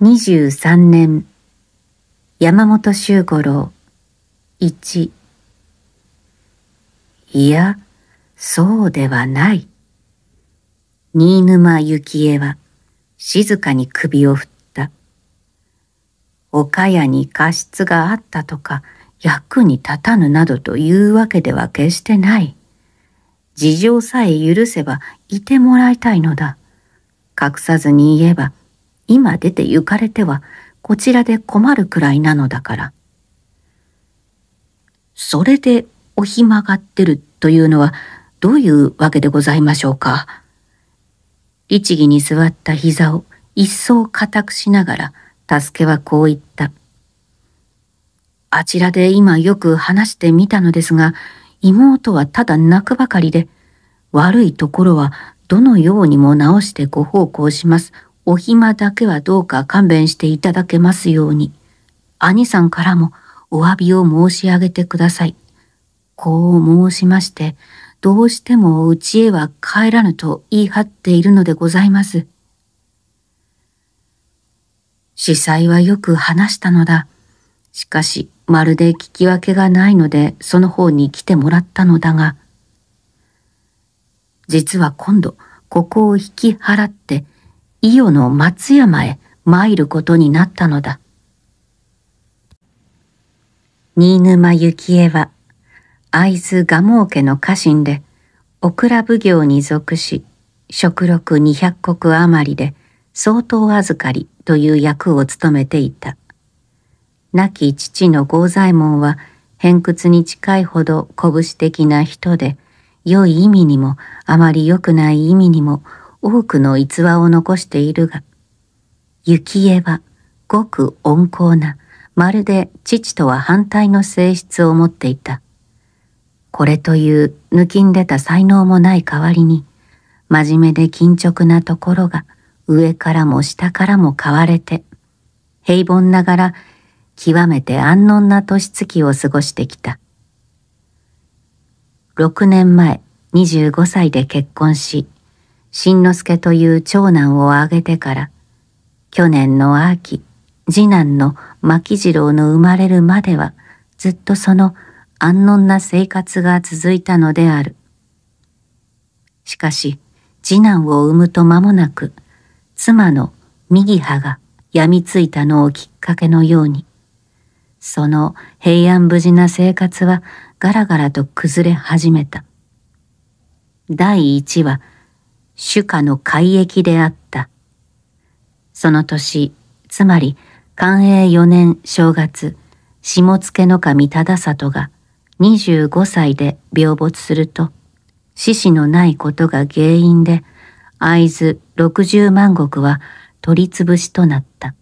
23年山本周五郎1いやそうではない新沼幸恵は静かに首を振った岡谷に過失があったとか役に立たぬなどというわけでは決してない事情さえ許せばいてもらいたいのだ隠さずに言えば今出て行かれてはこちらで困るくらいなのだから。それでお暇がってるというのはどういうわけでございましょうか。律儀に座った膝を一層固くしながら助けはこう言った。あちらで今よく話してみたのですが、妹はただ泣くばかりで、悪いところはどのようにも直してご奉公します。お暇だけはどうか勘弁していただけますように、兄さんからもお詫びを申し上げてください。こう申しまして、どうしてもうちへは帰らぬと言い張っているのでございます。司祭はよく話したのだ。しかし、まるで聞き分けがないので、その方に来てもらったのだが、実は今度、ここを引き払って、伊予の松山へ参ることになったのだ。新沼幸恵は、会津蒲生家の家臣で、お蔵奉行に属し、食禄二百石余りで、相当預かりという役を務めていた。亡き父の豪左衛門は、偏屈に近いほど拳的な人で、良い意味にも、あまり良くない意味にも、多くの逸話を残しているが、雪絵はごく温厚な、まるで父とは反対の性質を持っていた。これという抜きんでた才能もない代わりに、真面目で緊直なところが上からも下からも変われて、平凡ながら極めて安穏な年月を過ごしてきた。六年前二十五歳で結婚し、新之助という長男を挙げてから、去年の秋、次男の牧次郎の生まれるまでは、ずっとその安穏な生活が続いたのである。しかし、次男を産むと間もなく、妻の右派が病みついたのをきっかけのように、その平安無事な生活はガラガラと崩れ始めた。第一は主家の改域であった。その年、つまり寛永4年正月、下野神忠里が25歳で病没すると、死死のないことが原因で、会津60万石は取り潰しとなった。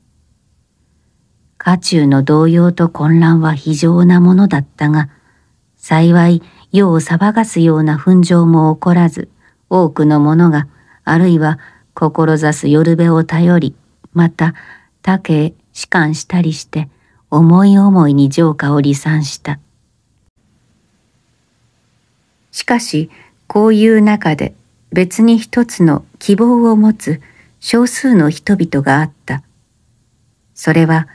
家中の動揺と混乱は非常なものだったが、幸い世を騒がすような紛情も起こらず、多くの者があるいは志す夜べを頼りまた竹へ仕官したりして思い思いに城下を離散したしかしこういう中で別に一つの希望を持つ少数の人々があったそれは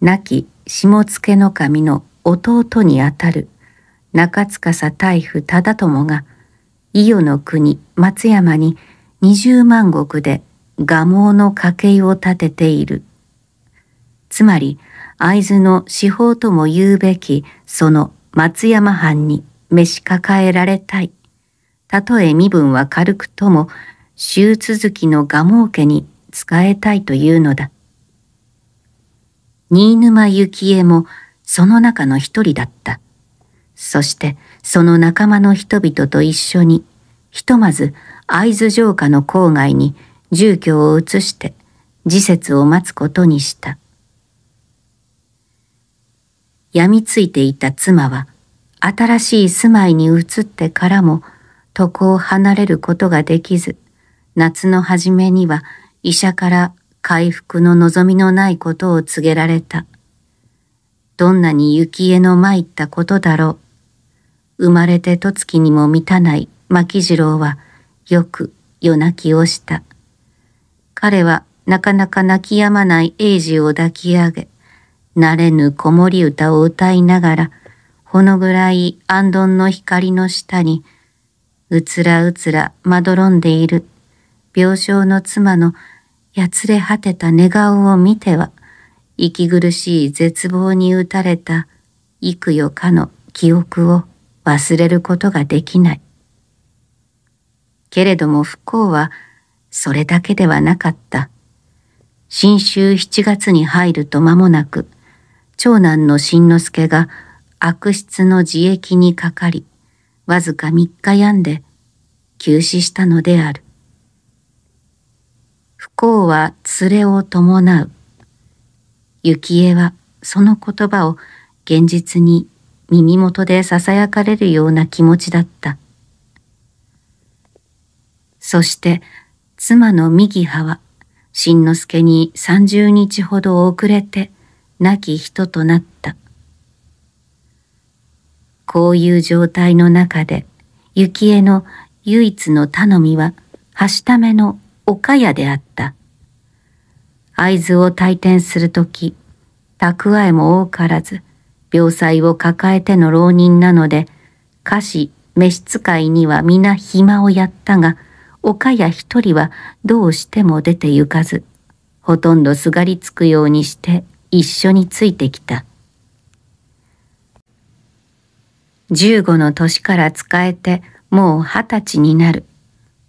亡き下野神の弟にあたる中司大夫忠友が伊予の国松山に20万石で蒲生の家系を建てている。つまり会津の司法とも言うべきその松山藩に召し抱えられたい。たとえ身分は軽くとも州続きの蒲生家に仕えたいというのだ。新沼幸恵もその中の一人だった。そしてその仲間の人々と一緒にひとまず会津城下の郊外に住居を移して時節を待つことにした。病みついていた妻は新しい住まいに移ってからも床を離れることができず夏の初めには医者から回復の望みのないことを告げられた。どんなに雪への参ったことだろう。生まれて十月にも満たない牧次郎はよく夜泣きをした。彼はなかなか泣き止まない英治を抱き上げ、慣れぬ子守歌を歌いながら、ほのぐらい安頓の光の下に、うつらうつらまどろんでいる病床の妻のやつれ果てた寝顔を見ては、息苦しい絶望に打たれた幾よかの記憶を忘れることができない。けれども不幸はそれだけではなかった。新秋7月に入ると間もなく、長男の新之助が悪質の自役にかかり、わずか3日病んで、急死したのである。不幸は連れを伴う。幸恵はその言葉を現実に耳元で囁かれるような気持ちだった。そして妻の右派は新之助に30日ほど遅れて亡き人となった。こういう状態の中で幸恵の唯一の頼みははしための岡屋であった。会津を退店するとき、蓄えも多からず、病災を抱えての浪人なので、菓子、召使いには皆暇をやったが、岡谷一人はどうしても出て行かず、ほとんどすがりつくようにして一緒についてきた。15の年から使えてもう二十歳になる。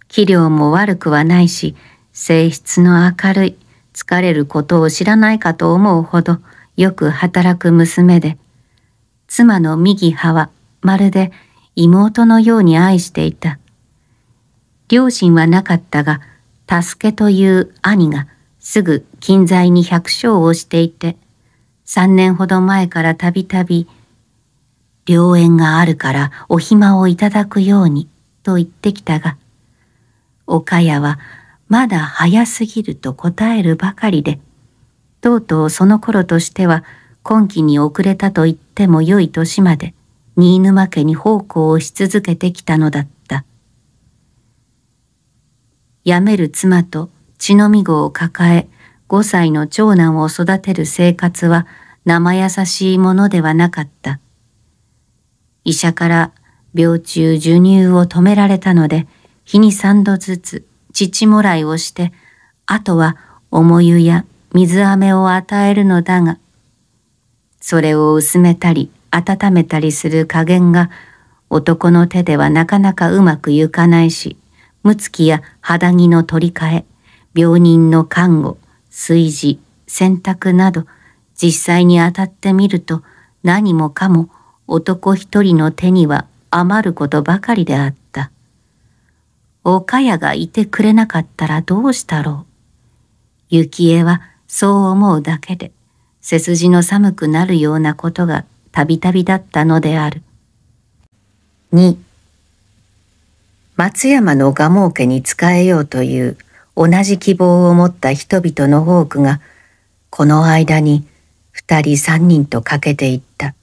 器量も悪くはないし、性質の明るい、疲れることを知らないかと思うほどよく働く娘で、妻の右派はまるで妹のように愛していた。両親はなかったが、助けという兄がすぐ近在に百姓をしていて、三年ほど前からたびたび、良縁があるからお暇をいただくようにと言ってきたが、岡谷はまだ早すぎると答えるばかりで、とうとうその頃としては今期に遅れたと言っても良い年まで、新沼家に奉公をし続けてきたのだった。辞める妻と血のみ子を抱え、5歳の長男を育てる生活は生優しいものではなかった。医者から病中授乳を止められたので、日に3度ずつ乳もらいをして、あとは重湯や水飴を与えるのだが、それを薄めたり温めたりする加減が男の手ではなかなかうまくいかないし、むつきや肌着の取り替え、病人の看護、炊事、洗濯など、実際に当たってみると何もかも男一人の手には余ることばかりであった。岡谷がいてくれなかったらどうしたろう。幸恵はそう思うだけで、背筋の寒くなるようなことがたびたびだったのである。松山の蒲生家に仕えようという同じ希望を持った人々の多くが、この間に二人三人と欠けていった。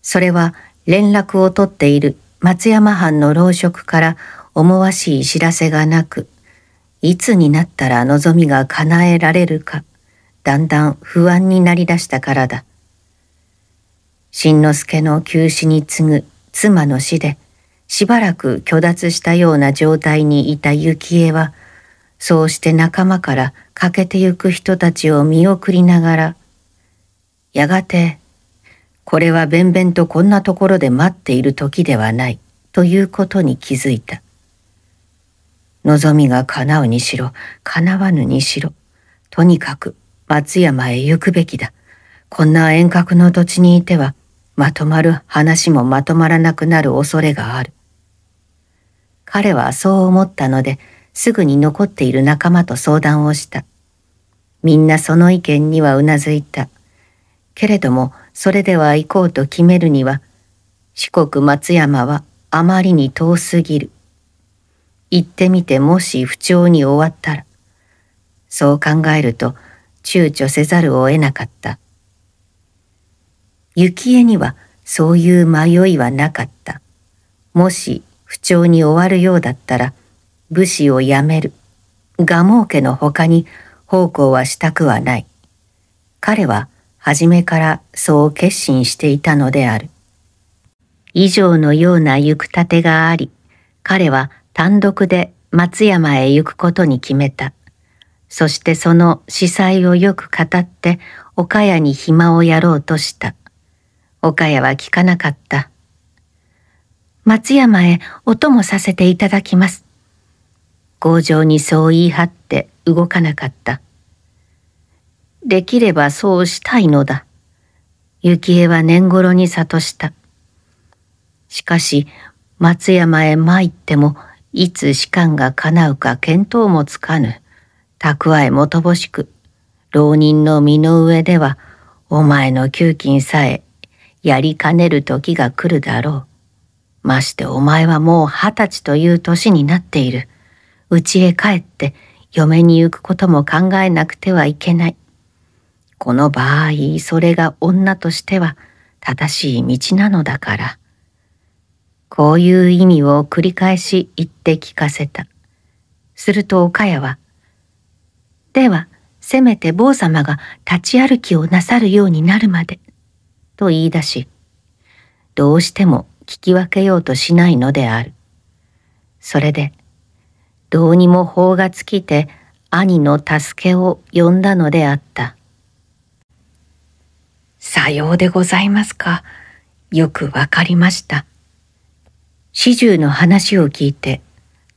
それは連絡を取っている松山藩の老職から思わしい知らせがなく、いつになったら望みが叶えられるか、だんだん不安になりだしたからだ。新之助の急死に次ぐ妻の死で、しばらく虚脱したような状態にいた幸恵は、そうして仲間から欠けてゆく人たちを見送りながら、やがて、これはべんべんとこんなところで待っている時ではない、ということに気づいた。望みが叶うにしろ、叶わぬにしろ、とにかく松山へ行くべきだ。こんな遠隔の土地にいては、まとまる話もまとまらなくなる恐れがある。彼はそう思ったので、すぐに残っている仲間と相談をした。みんなその意見にはうなずいた。けれども、それでは行こうと決めるには、四国松山はあまりに遠すぎる。行ってみてもし不調に終わったら。そう考えると、躊躇せざるを得なかった。幸恵にはそういう迷いはなかった。もし不調に終わるようだったら武士を辞める。蒲生家の他に奉公はしたくはない。彼は初めからそう決心していたのである。以上のような行くたてがあり、彼は単独で松山へ行くことに決めた。そしてその司祭をよく語って岡谷に暇をやろうとした。岡谷は聞かなかった。松山へお供させていただきます。強情にそう言い張って動かなかった。できればそうしたいのだ。幸恵は年頃に悟した。しかし、松山へ参っても、いつ士官が叶うか見当もつかぬ。蓄えも乏しく、浪人の身の上では、お前の給金さえ、やりかねる時が来るだろう。ましてお前はもう二十歳という年になっている。うちへ帰って嫁に行くことも考えなくてはいけない。この場合、それが女としては正しい道なのだから。こういう意味を繰り返し言って聞かせた。すると岡谷は、では、せめて坊様が立ち歩きをなさるようになるまで、と言い出し、どうしても聞き分けようとしないのである。それで、どうにも法が尽きて兄の助けを呼んだのであった。さようでございますか。よくわかりました。始終の話を聞いて、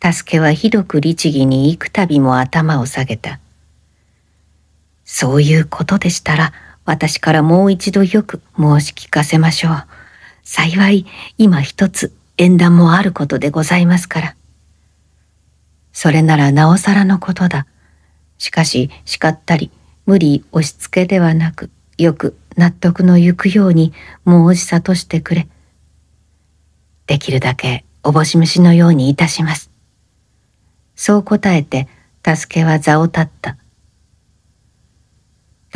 助けはひどく律儀に幾度も頭を下げた。そういうことでしたら、私からもう一度よく申し聞かせましょう。幸い今一つ縁談もあることでございますから。それならなおさらのことだ。しかし叱ったり無理押し付けではなくよく納得のゆくように申し悟してくれ。できるだけおぼし虫のようにいたします。そう答えて助けは座を立った。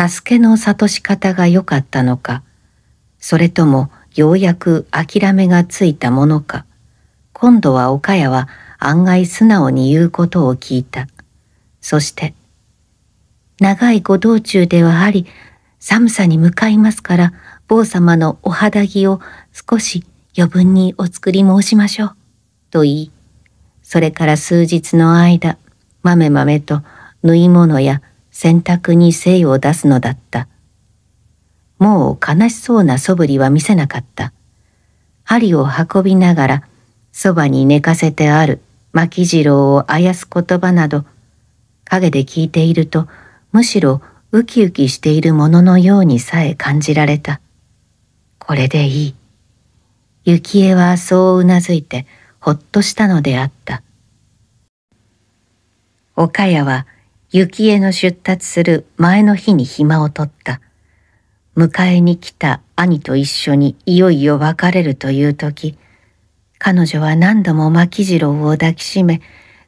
助けの諭し方が良かったのか、それともようやく諦めがついたものか、今度は岡谷は案外素直に言うことを聞いた。そして、長いご道中ではあり、寒さに向かいますから、坊様のお肌着を少し余分にお作り申しましょう。と言い、それから数日の間、豆豆まと縫い物や洗濯に精を出すのだった。もう悲しそうな素振りは見せなかった。針を運びながら、そばに寝かせてある巻次郎をあやす言葉など、陰で聞いていると、むしろウキウキしているもののようにさえ感じられた。これでいい。幸恵はそううなずいて、ほっとしたのであった。岡谷は、幸恵の出立する前の日に暇を取った。迎えに来た兄と一緒にいよいよ別れるという時、彼女は何度も牧次郎を抱きしめ、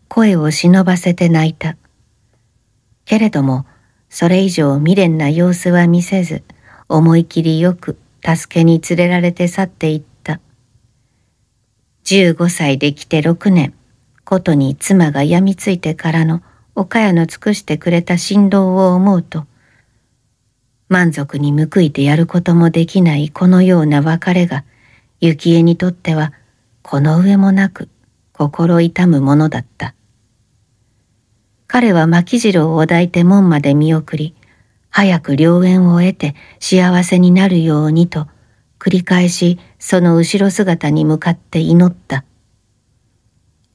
声を忍ばせて泣いた。けれども、それ以上未練な様子は見せず、思い切りよく助けに連れられて去っていった。15歳で来て6年、ことに妻が病みついてからの岡谷の尽くしてくれた振動を思うと、満足に報いてやることもできないこのような別れが、幸恵にとっては、この上もなく、心痛むものだった。彼は巻次郎を抱いて門まで見送り、早く良縁を得て幸せになるようにと、繰り返しその後ろ姿に向かって祈った。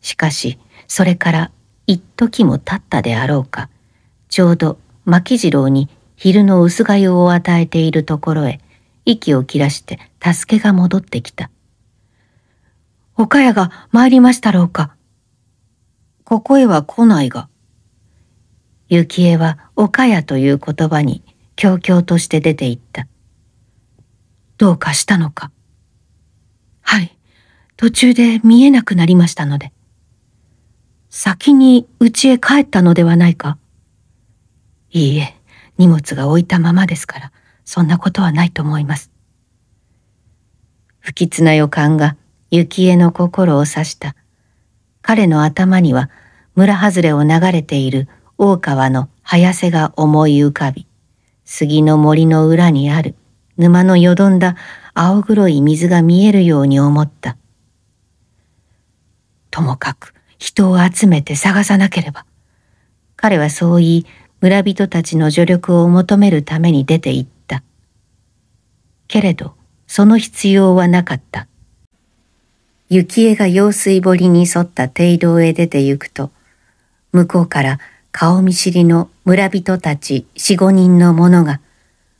しかし、それから一時も経ったであろうか、ちょうど巻次郎に昼の薄がゆを与えているところへ息を切らして助けが戻ってきた。岡谷が参りましたろうか。ここへは来ないが。幸恵は岡谷という言葉に強々として出て行った。どうかしたのか。はい、途中で見えなくなりましたので。先に家へ帰ったのではないか。いいえ。荷物が置いたままですから、そんなことはないと思います。不吉な予感が幸恵の心を刺した。彼の頭には村外れを流れている大川の早瀬が思い浮かび、杉の森の裏にある沼のよどんだ青黒い水が見えるように思った。ともかく人を集めて探さなければ。彼はそう言い、村人たちの助力を求めるために出て行った。けれど、その必要はなかった。幸恵が用水堀に沿った堤道へ出て行くと、向こうから顔見知りの村人たち四五人の者が、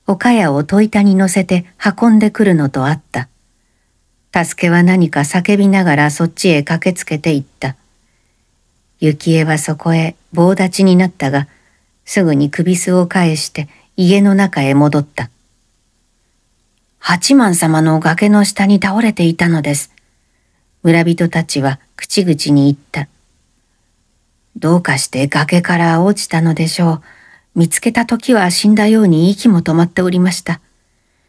岡屋を戸板に乗せて運んでくるのとあった。助けは何か叫びながらそっちへ駆けつけて行った。幸恵はそこへ棒立ちになったが、すぐに首すを返して家の中へ戻った。八幡様の崖の下に倒れていたのです。村人たちは口々に言った。どうかして崖から落ちたのでしょう。見つけた時は死んだように息も止まっておりました。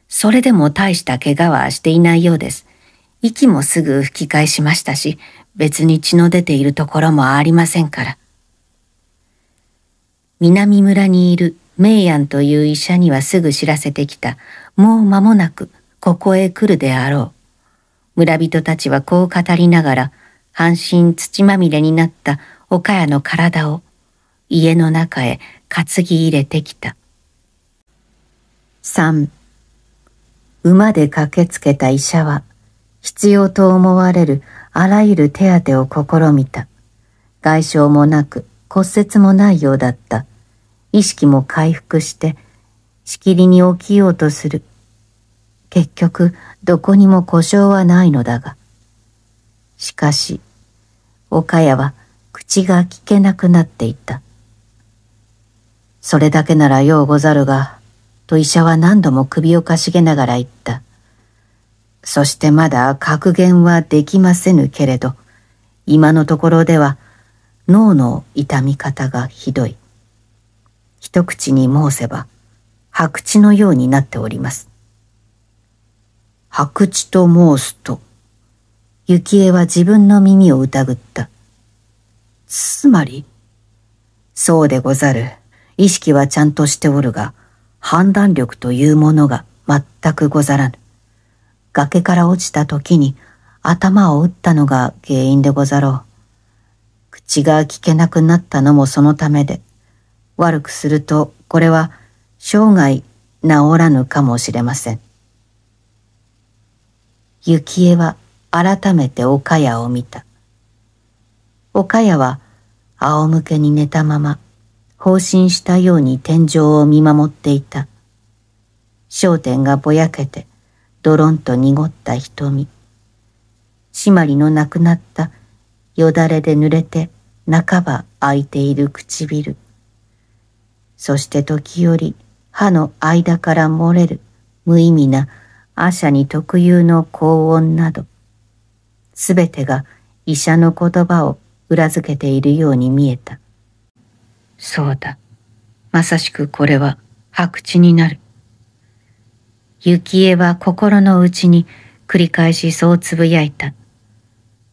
それでも大した怪我はしていないようです。息もすぐ吹き返しましたし、別に血の出ているところもありませんから。南村にいる名安という医者にはすぐ知らせてきた。もう間もなくここへ来るであろう。村人たちはこう語りながら、半身土まみれになった岡谷の体を家の中へ担ぎ入れてきた。三、馬で駆けつけた医者は、必要と思われるあらゆる手当を試みた。外傷もなく、骨折もないようだった。意識も回復して、しきりに起きようとする。結局、どこにも故障はないのだが。しかし、岡谷は口が聞けなくなっていた。それだけならようござるが、と医者は何度も首をかしげながら言った。そしてまだ格言はできませぬけれど、今のところでは脳の痛み方がひどい。一口に申せば白痴のようになっております。白痴と申すと、幸恵は自分の耳を疑った。つまりそうでござる。意識はちゃんとしておるが、判断力というものが全くござらぬ。崖から落ちた時に頭を打ったのが原因でござろう。口が聞けなくなったのもそのためで、悪くするとこれは生涯治らぬかもしれません。幸恵は改めて岡谷を見た。岡谷は仰向けに寝たまま、放心したように天井を見守っていた。焦点がぼやけて、ドロンと濁った瞳。締まりのなくなったよだれで濡れて半ば開いている唇。そして時折歯の間から漏れる無意味なアシに特有の高音など、すべてが医者の言葉を裏付けているように見えた。そうだ。まさしくこれは白痴になる。雪絵は心の内に繰り返しそうつぶやいた。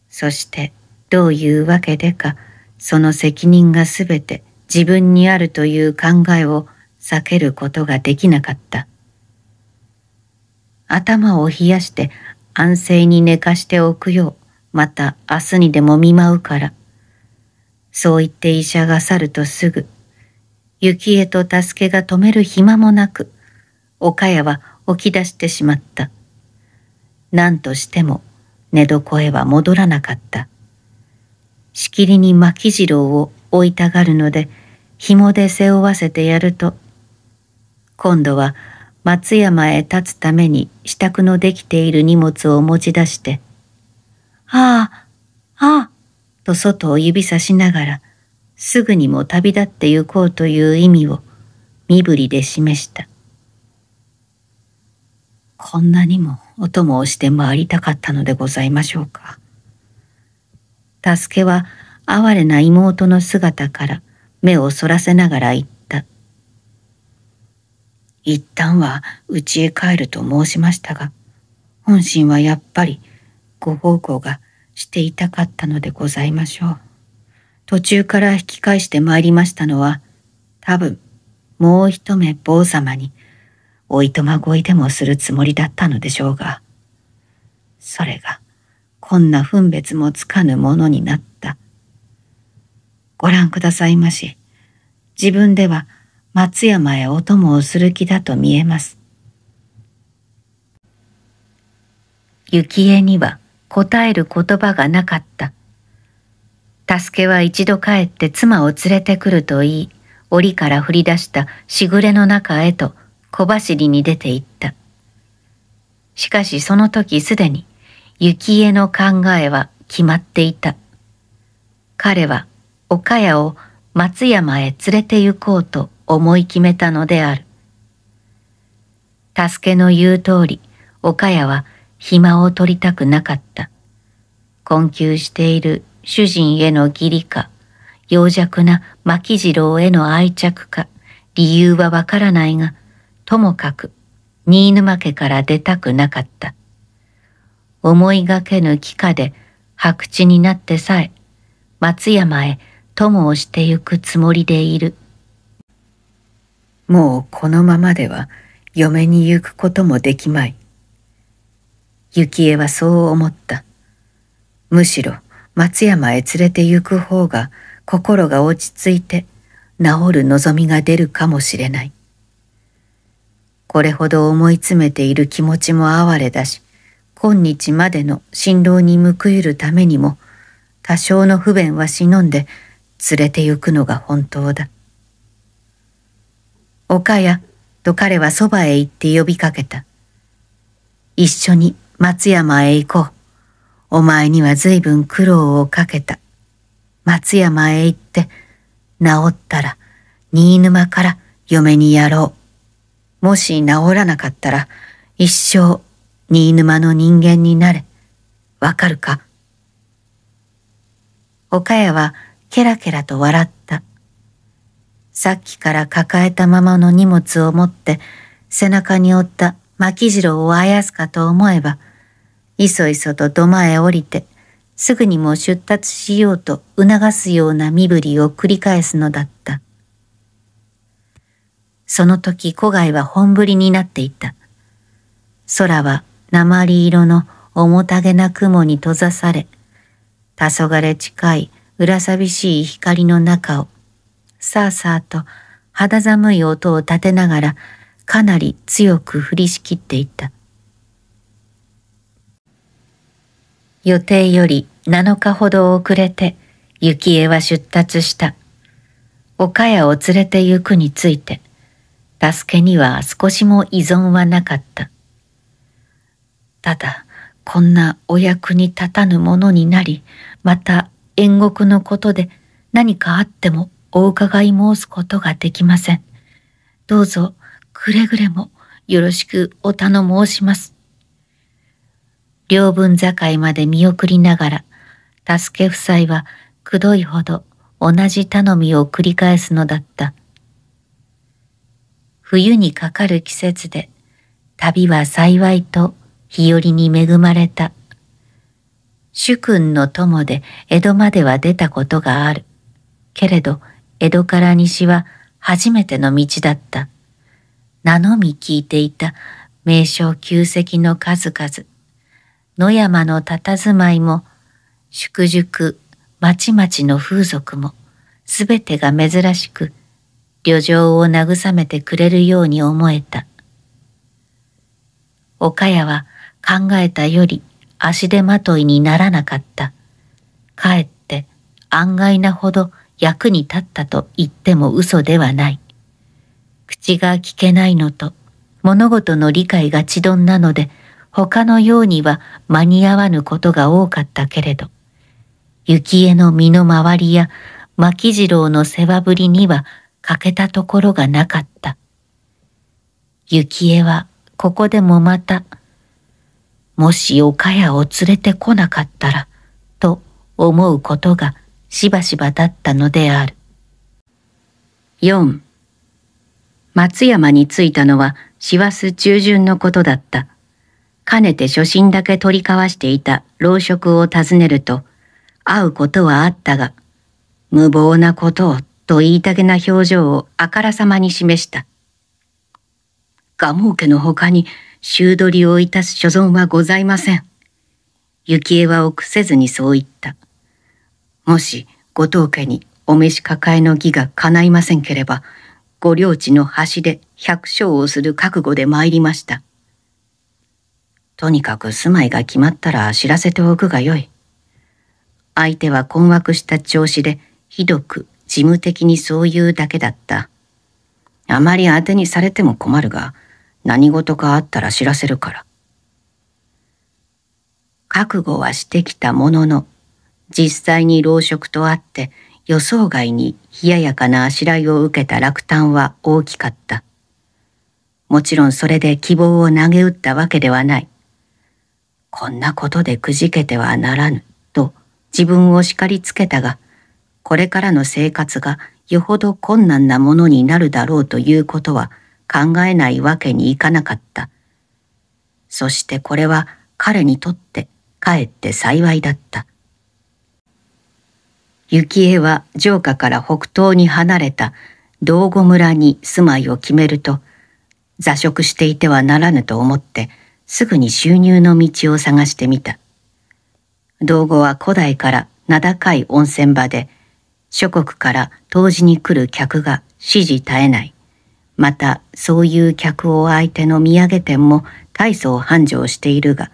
そしてどういうわけでかその責任がすべて自分にあるという考えを避けることができなかった頭を冷やして安静に寝かしておくようまた明日にでも見舞うからそう言って医者が去るとすぐ雪へと助けが止める暇もなく岡谷は起き出してしまった何としても寝床へは戻らなかったしきりに巻き次郎を追いたがるので紐で背負わせてやると今度は松山へ立つために支度のできている荷物を持ち出して「ああああ」と外を指さしながらすぐにも旅立って行こうという意味を身振りで示した。こんなにもお供をして回りたかったのでございましょうか。助けは哀れな妹の姿から目をそらせながら言った。一旦は家へ帰ると申しましたが、本心はやっぱりご奉公がしていたかったのでございましょう。途中から引き返して参りましたのは、多分、もう一目坊様に、おいとまごいでもするつもりだったのでしょうが、それが、こんな分別もつかぬものになった。ご覧くださいまし。自分では松山へお供をする気だと見えます。幸恵には答える言葉がなかった。助けは一度帰って妻を連れてくると言い、檻から降り出したしぐれの中へと小走りに出て行った。しかしその時すでに幸恵の考えは決まっていた。彼は岡谷を松山へ連れて行こうと思い決めたのである。助けの言う通り、岡谷は暇を取りたくなかった。困窮している主人への義理か、病弱な牧次郎への愛着か、理由はわからないが、ともかく、新沼家から出たくなかった。思いがけぬ帰化で白痴になってさえ、松山へ友をしてゆくつもりでいる。もうこのままでは嫁に行くこともできまい。幸恵はそう思った。むしろ松山へ連れて行く方が心が落ち着いて治る望みが出るかもしれない。これほど思い詰めている気持ちも哀れだし、今日までの辛労に報いるためにも、多少の不便は忍んで連れて行くのが本当だ。岡屋と彼はそばへ行って呼びかけた。一緒に松山へ行こう。お前には随分苦労をかけた。松山へ行って、治ったら、新沼から嫁にやろう。もし治らなかったら、一生新沼の人間になれ。わかるか岡谷はケラケラと笑った。さっきから抱えたままの荷物を持って背中に負った巻次郎をあやすかと思えば、いそいそと土間へ降りて、すぐにも出立しようと促すような身振りを繰り返すのだった。その時古外は本降りになっていた。空は鉛色の重たげな雲に閉ざされ、黄昏近い裏寂しい光の中を、さあさあと肌寒い音を立てながら、かなり強く降りしきっていた。予定より7日ほど遅れて、幸恵は出立した。岡谷を連れて行くについて、助けには少しも依存はなかった。ただこんなお役に立たぬものになりまた縁国のことで何かあってもお伺い申すことができません。どうぞくれぐれもよろしくお頼申します。両分境まで見送りながら、助け夫妻はくどいほど同じ頼みを繰り返すのだった。冬にかかる季節で、旅は幸いと日和に恵まれた。主君の友で江戸までは出たことがある。けれど、江戸から西は初めての道だった。名のみ聞いていた名称旧跡の数々。野山の佇まいも、宿塾、町々の風俗も、すべてが珍しく、旅情を慰めてくれるように思えた。岡谷は考えたより足手まといにならなかった。かえって案外なほど役に立ったと言っても嘘ではない。口が聞けないのと物事の理解がちどんなので他のようには間に合わぬことが多かったけれど、雪江の身の回りや牧次郎の世話ぶりには欠けたところがなかった。雪江はここでもまたもし岡谷を連れてこなかったら、と思うことがしばしばだったのである。4松山に着いたのは師走中旬のことだった。かねて初心だけ取り交わしていた老職を訪ねると、会うことはあったが、無謀なことをと言いたげな表情をあからさまに示した。蒲生家の他に修取りをいたす所存はございません。幸恵は臆せずにそう言った。もし、ご当家にお召し抱えの儀が叶いませんければ、ご領地の端で百姓をする覚悟で参りました。とにかく住まいが決まったら知らせておくがよい。相手は困惑した調子で、ひどく事務的にそう言うだけだった。あまり当てにされても困るが、何事かあったら知らせるから。覚悟はしてきたものの、実際に老職とあって予想外に冷ややかなあしらいを受けた落胆は大きかった。もちろんそれで希望を投げ打ったわけではない。こんなことでくじけてはならぬと自分を叱りつけたが、これからの生活がよほど困難なものになるだろうということは考えないわけにいかなかった。そしてこれは彼にとってかえって幸いだった。幸恵は城下から北東に離れた道後村に住まいを決めると、座職していてはならぬと思って、すぐに収入の道を探してみた。道後は古代から名高い温泉場で、諸国から湯治に来る客が支持絶えない。またそういう客を相手の土産店も大層繁盛しているが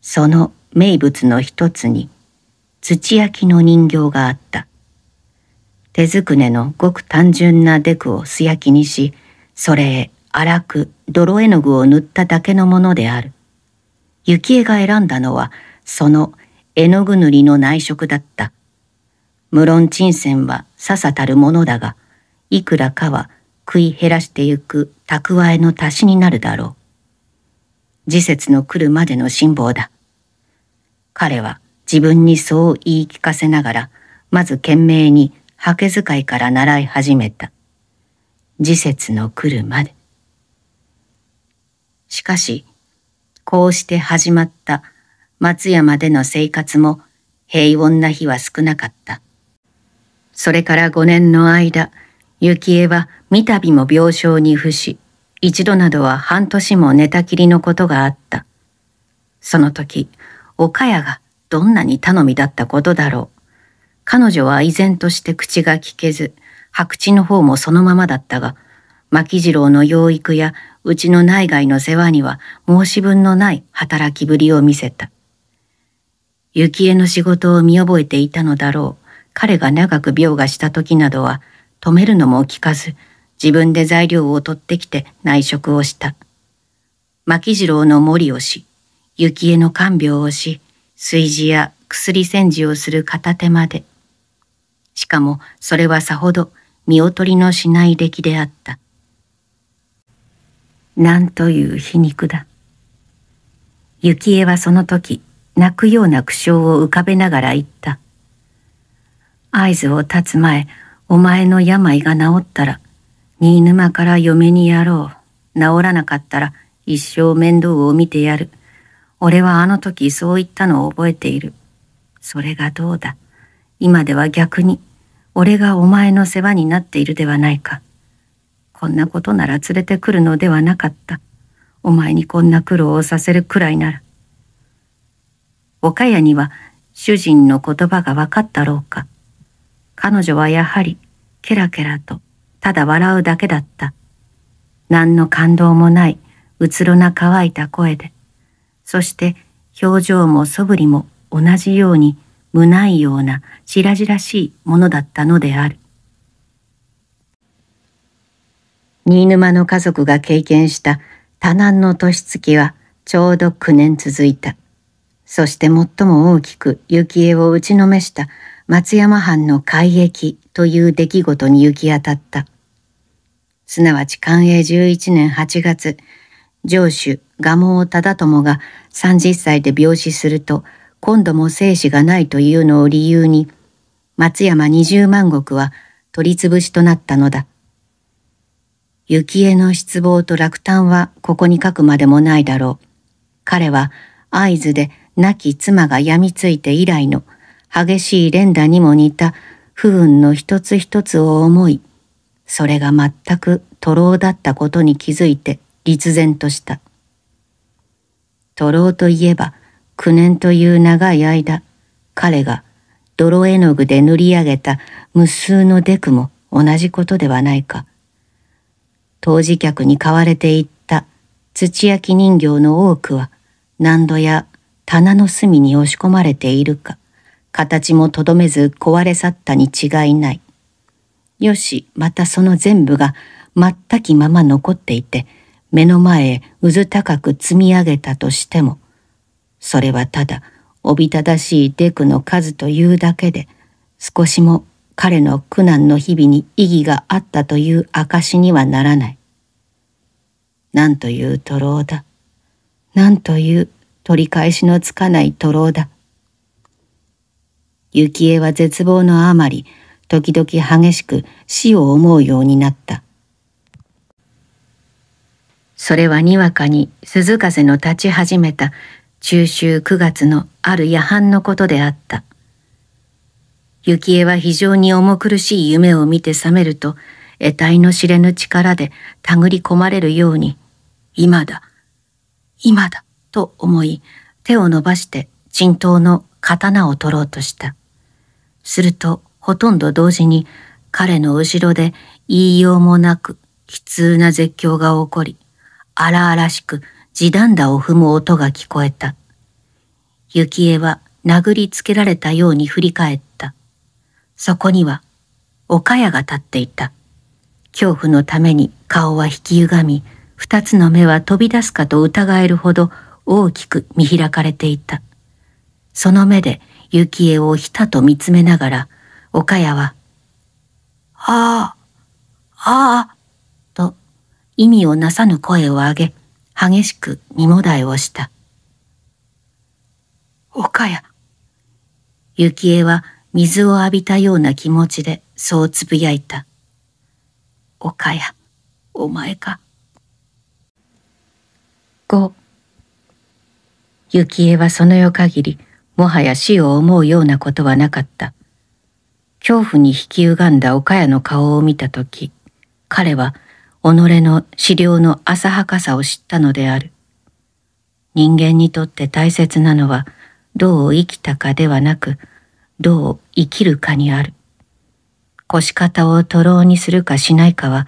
その名物の一つに土焼きの人形があった手づくねのごく単純なデクを素焼きにしそれへ粗く泥絵の具を塗っただけのものである幸恵が選んだのはその絵の具塗りの内職だった無論沈銭はささたるものだがいくらかは食い減らしてゆく蓄えの足しになるだろう。時節の来るまでの辛抱だ。彼は自分にそう言い聞かせながら、まず懸命に刷毛使いから習い始めた。時節の来るまで。しかし、こうして始まった松山での生活も平穏な日は少なかった。それから五年の間、幸恵は三度も病床に伏し、一度などは半年も寝たきりのことがあった。その時、岡谷がどんなに頼みだったことだろう。彼女は依然として口が利けず、白痴の方もそのままだったが、牧次郎の養育やうちの内外の世話には申し分のない働きぶりを見せた。幸恵の仕事を見覚えていたのだろう。彼が長く病がした時などは、止めるのも聞かず、自分で材料を取ってきて内職をした。牧次郎の森をし、雪江の看病をし、炊事や薬煎事をする片手まで。しかもそれはさほど見劣りのしない出来であった。なんという皮肉だ。雪恵はその時、泣くような苦笑を浮かべながら言った。合図を立つ前、お前の病が治ったら、新沼から嫁にやろう。治らなかったら一生面倒を見てやる。俺はあの時そう言ったのを覚えている。それがどうだ。今では逆に、俺がお前の世話になっているではないか。こんなことなら連れてくるのではなかった。お前にこんな苦労をさせるくらいなら。岡谷には主人の言葉が分かったろうか。彼女はやはりケラケラとただ笑うだけだった。何の感動もないうつろな乾いた声で、そして表情もそぶりも同じように無ないような白々しいものだったのである。新沼の家族が経験した多難の年月はちょうど9年続いた。そして最も大きく幸恵を打ちのめした松山藩の改易という出来事に行き当たった。すなわち寛永11年8月、上主蒲生忠友が30歳で病死すると、今度も生死がないというのを理由に、松山二十万石は取り潰しとなったのだ。幸恵の失望と落胆はここに書くまでもないだろう。彼は合図で亡き妻が病みついて以来の激しい連打にも似た不運の一つ一つを思い、それが全く徒労だったことに気づいて立然とした。徒労といえば、9年という長い間、彼が泥絵の具で塗り上げた無数のデクも同じことではないか。当時客に買われていった土焼き人形の多くは何度や棚の隅に押し込まれているか。形もとどめず壊れ去ったに違いない。よし、またその全部が全きまま残っていて、目の前へうず高く積み上げたとしても、それはただおびただしいデクの数というだけで、少しも彼の苦難の日々に意義があったという証にはならない。なんという徒労だ。なんという取り返しのつかない徒労だ。幸恵は絶望のあまり、時々激しく死を思うようになった。それはにわかに鈴風の立ち始めた中秋9月のある夜半のことであった。幸恵は非常に重苦しい夢を見て覚めると、得体の知れぬ力で手繰り込まれるように、今だ、今だ、と思い、手を伸ばして、沈頭の刀を取ろうとした。すると、ほとんど同時に、彼の後ろで言いようもなく、悲痛な絶叫が起こり、荒々しく地団打を踏む音が聞こえた。幸恵は殴りつけられたように振り返った。そこには、岡谷が立っていた。恐怖のために顔は引き歪み、二つの目は飛び出すかと疑えるほど大きく見開かれていた。その目で幸恵をひたと見つめながら、岡谷は、ああ、ああ、と意味をなさぬ声を上げ、激しく身もだえをした。岡谷。幸恵は水を浴びたような気持ちでそうつぶやいた。岡谷、お前か。五。幸恵はその夜限り、もはや死を思うようなことはなかった。恐怖に引き歪んだ岡谷の顔を見たとき、彼は己の死霊の浅はかさを知ったのである。人間にとって大切なのは、どう生きたかではなく、どう生きるかにある。腰方を徒労にするかしないかは、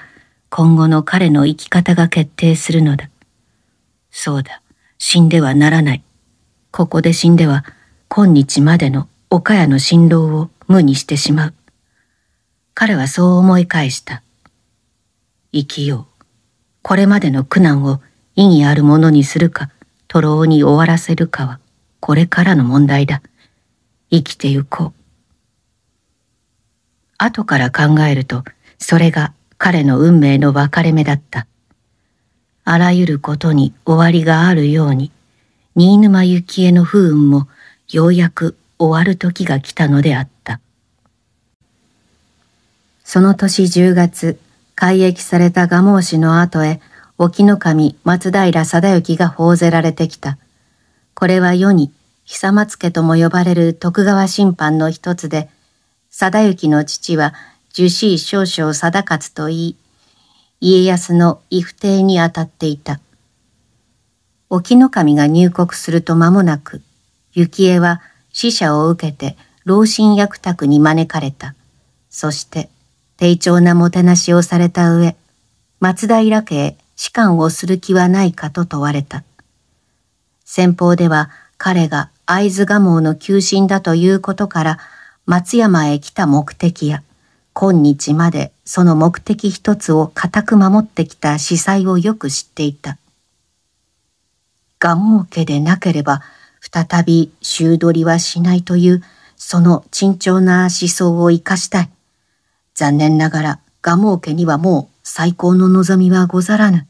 今後の彼の生き方が決定するのだ。そうだ、死んではならない。ここで死んでは今日までの岡谷の辛労を無にしてしまう。彼はそう思い返した。生きよう。これまでの苦難を意義あるものにするか、徒労に終わらせるかは、これからの問題だ。生きてゆこう。後から考えると、それが彼の運命の分かれ目だった。あらゆることに終わりがあるように、新沼幸恵の不運もようやく終わる時が来たのであった。その年10月、改役された蒲生氏の後へ、沖の神松平定行が報ぜられてきた。これは世に久松家とも呼ばれる徳川審判の一つで、定行の父は樹脂少々定勝と言い、家康の威不定にあたっていた。沖の神が入国すると間もなく、幸恵は死者を受けて老神役宅に招かれた。そして、低調なもてなしをされた上、松平家へ士官をする気はないかと問われた。先方では彼が会津蒲生の求心だということから、松山へ来た目的や、今日までその目的一つを固く守ってきた司祭をよく知っていた。蒲生家でなければ再び週取りはしないという、その慎重な思想を生かしたい。残念ながら、蒲生家にはもう最高の望みはござらぬ。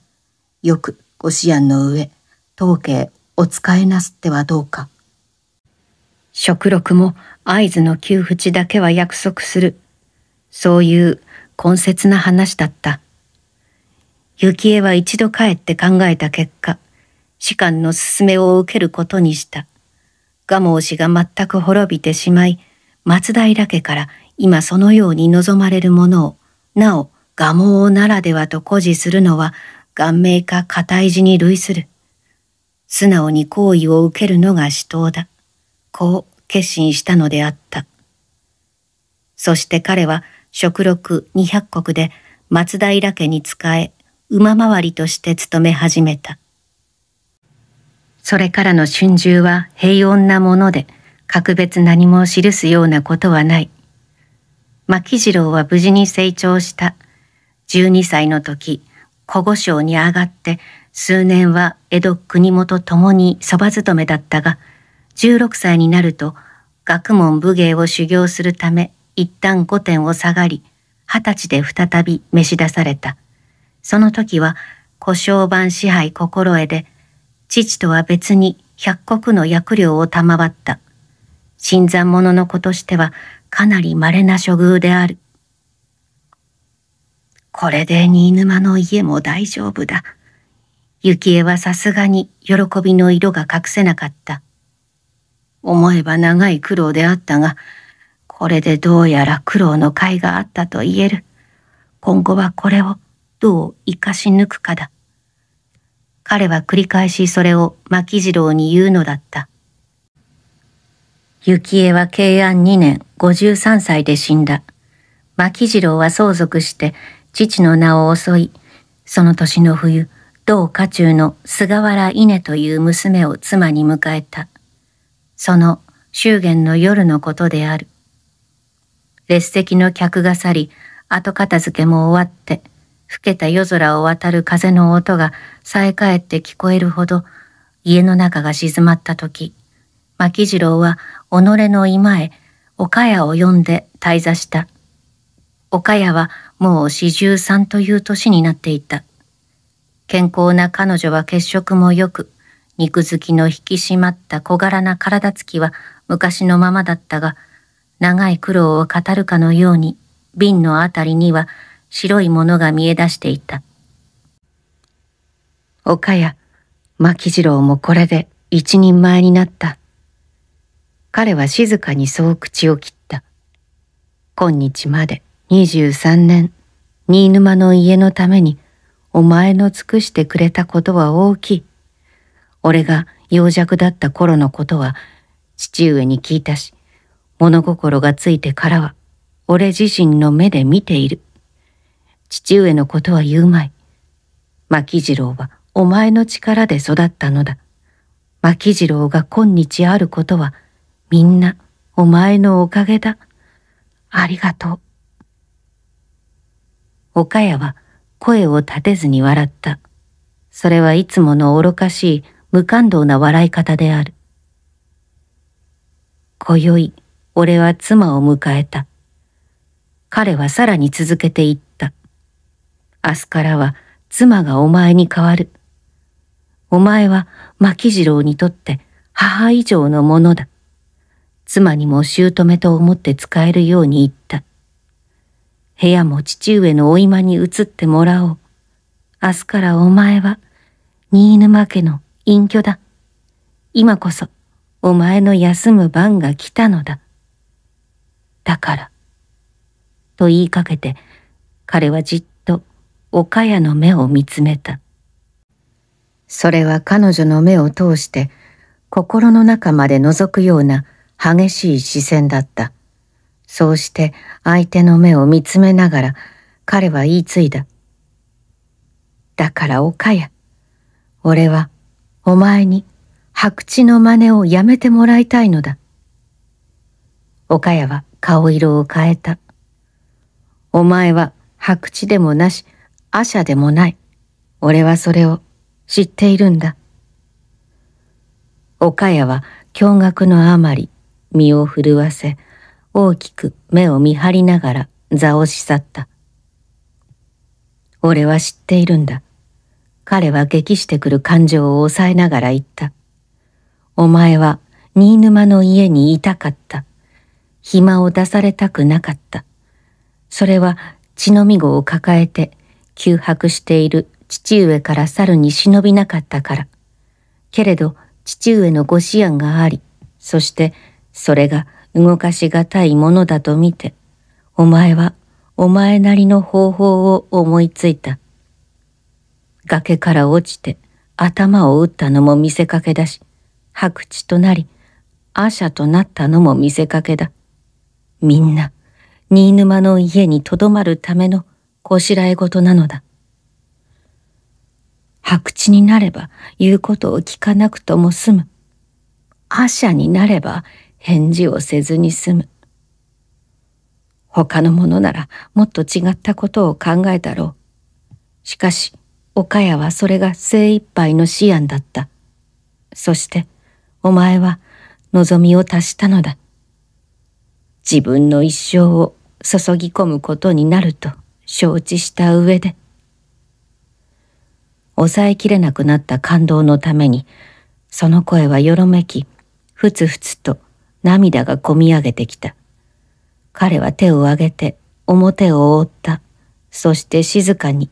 よくご思案の上、当家お使いなすってはどうか。食録も合図の旧淵だけは約束する。そういう根節な話だった。幸恵は一度帰って考えた結果、士官の勧めを受けることにした。蒲生氏が全く滅びてしまい、松平家から今そのように望まれるものを、なお蒲生ならではと誇示するのは、顔面か堅い字に類する。素直に好意を受けるのが死闘だ。こう決心したのであった。そして彼は食録200石で松平家に仕え、馬回りとして勤め始めた。それからの春秋は平穏なもので、格別何も記すようなことはない。牧次郎は無事に成長した。12歳の時、古語省に上がって数年は江戸国元ともにそば勤めだったが、16歳になると学問武芸を修行するため一旦御殿を下がり、二十歳で再び召し出された。その時は、古商版支配心得で父とは別に百国の薬料を賜った。新参者の子としてはかなり稀な処遇である。これで新沼の家も大丈夫だ。幸恵はさすがに喜びの色が隠せなかった。思えば長い苦労であったが、これでどうやら苦労の甲斐があったと言える。今後はこれをどう生かし抜くかだ。彼は繰り返しそれを牧次郎に言うのだった。幸恵は慶安2年53歳で死んだ。牧次郎は相続して父の名を襲い、その年の冬、同家中の菅原稲という娘を妻に迎えた。その祝言の夜のことである。列席の客が去り、後片付けも終わって、老けた夜空を渡る風の音がさえ返って聞こえるほど、家の中が静まった時、牧次郎は己の居間へ、岡谷を呼んで滞座した。岡谷はもう四十三という年になっていた。健康な彼女は血色も良く、肉付きの引き締まった小柄な体つきは昔のままだったが、長い苦労を語るかのように、瓶のあたりには白いものが見え出していた。岡谷、牧次郎もこれで一人前になった。彼は静かにそう口を切った。今日まで23年、新沼の家のためにお前の尽くしてくれたことは大きい。俺が幼弱だった頃のことは父上に聞いたし、物心がついてからは俺自身の目で見ている。父上のことは言うまい。牧次郎はお前の力で育ったのだ。牧次郎が今日あることは、みんなお前のおかげだ。ありがとう。岡谷は声を立てずに笑った。それはいつもの愚かしい無感動な笑い方である。今宵、俺は妻を迎えた。彼はさらに続けて言った。明日からは妻がお前に代わる。お前は牧次郎にとって母以上のものだ。妻にも姑と思って使えるように言った。部屋も父上のお居間に移ってもらおう。明日からお前は新沼家の隠居だ。今こそお前の休む番が来たのだ。だから。と言いかけて、彼はじっ岡谷の目を見つめた。それは彼女の目を通して心の中まで覗くような激しい視線だった。そうして相手の目を見つめながら彼は言い継いだ。だから岡谷、俺はお前に白痴の真似をやめてもらいたいのだ。岡谷は顔色を変えた。お前は白痴でもなし、アシャでもない。俺はそれを知っているんだ。岡谷は驚愕のあまり身を震わせ、大きく目を見張りながら座をし去った。俺は知っているんだ。彼は激してくる感情を抑えながら言った。お前は新沼の家にいたかった。暇を出されたくなかった。それは血のみごを抱えて窮迫している父上から猿に忍びなかったから。けれど父上のご思案があり、そしてそれが動かしがたいものだと見て、お前はお前なりの方法を思いついた。崖から落ちて頭を打ったのも見せかけだし、白痴となり、アシャとなったのも見せかけだ。みんな、新沼の家にとどまるためのこしらえ事なのだ。白痴になれば言うことを聞かなくとも済む。アシャになれば返事をせずに済む。他のものならもっと違ったことを考えたろう。しかし、岡谷はそれが精一杯の思案だった。そして、お前は望みを達したのだ。自分の一生を注ぎ込むことになると。承知した上で。抑えきれなくなった感動のために、その声はよろめき、ふつふつと涙がこみ上げてきた。彼は手を上げて表を覆った。そして静かに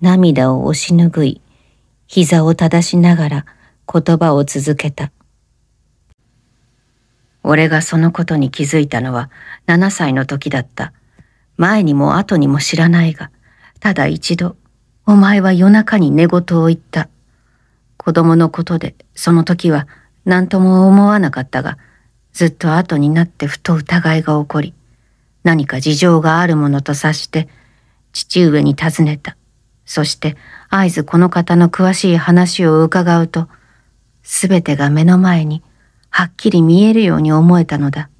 涙を押し拭い、膝を正しながら言葉を続けた。俺がそのことに気づいたのは7歳の時だった。前にも後にも知らないが、ただ一度、お前は夜中に寝言を言った。子供のことで、その時は何とも思わなかったが、ずっと後になってふと疑いが起こり、何か事情があるものと察して、父上に尋ねた。そして、合図この方の詳しい話を伺うと、すべてが目の前にはっきり見えるように思えたのだ。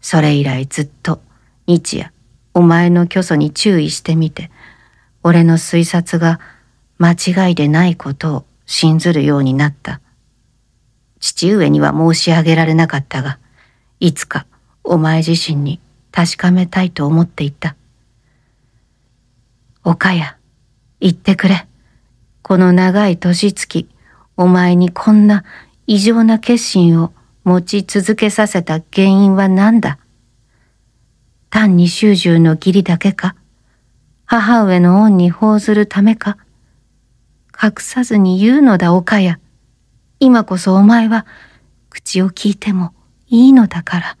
それ以来ずっと、日夜、お前の虚偽に注意してみて、俺の推察が間違いでないことを信ずるようになった。父上には申し上げられなかったが、いつかお前自身に確かめたいと思っていた。岡谷、言ってくれ。この長い年月、お前にこんな異常な決心を持ち続けさせた原因は何だ単に修従の義理だけか、母上の恩に報ずるためか、隠さずに言うのだ岡や。今こそお前は口を聞いてもいいのだから。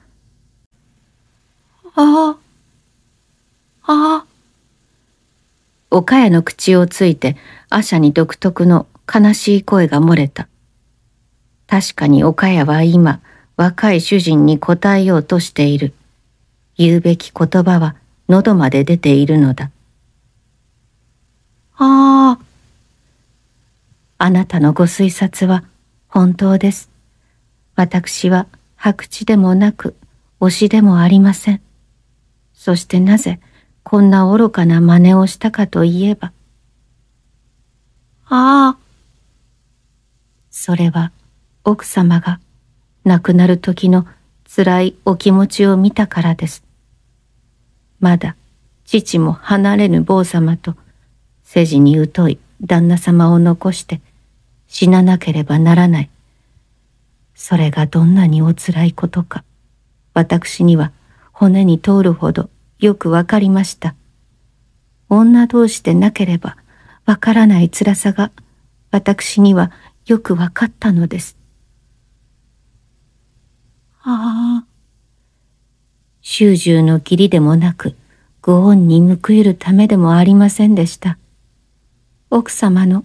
ああ、ああ。岡谷の口をついて、アシャに独特の悲しい声が漏れた。確かに岡谷は今、若い主人に答えようとしている。言うべき言葉は喉まで出ているのだ。ああ。あなたのご推察は本当です。私は白痴でもなく推しでもありません。そしてなぜこんな愚かな真似をしたかといえば。ああ。それは奥様が亡くなる時の辛いお気持ちを見たからです。まだ父も離れぬ坊様と世事に疎い旦那様を残して死ななければならない。それがどんなにお辛いことか、私には骨に通るほどよくわかりました。女同士でなければわからない辛さが私にはよくわかったのです。ああ。修従の義理でもなく、ご恩に報いるためでもありませんでした。奥様の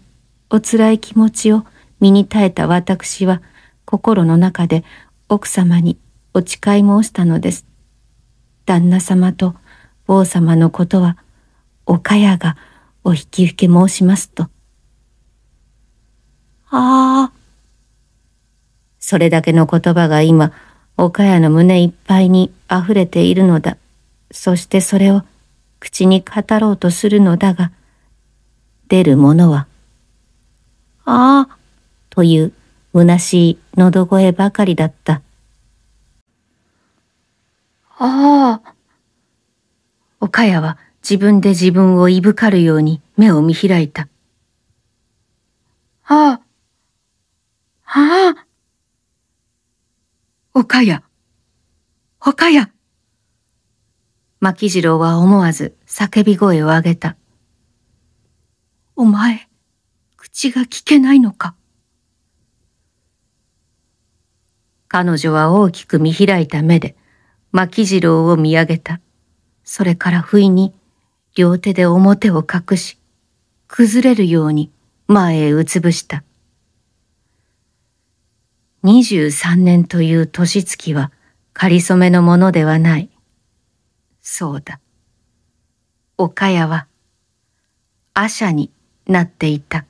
お辛い気持ちを身に耐えた私は、心の中で奥様にお誓い申したのです。旦那様と王様のことは、岡谷がお引き受け申しますと。ああ。それだけの言葉が今、岡谷の胸いっぱいに溢れているのだ。そしてそれを口に語ろうとするのだが、出るものは、ああ、という虚しい喉声ばかりだった。ああ。岡谷は自分で自分をいぶかるように目を見開いた。ああ。ああ。岡谷岡谷巻次郎は思わず叫び声を上げた。お前、口が聞けないのか彼女は大きく見開いた目で、巻次郎を見上げた。それから不意に、両手で表を隠し、崩れるように前へうつぶした。23年という年月は仮初めのものではない。そうだ。岡谷は、アシャになっていた。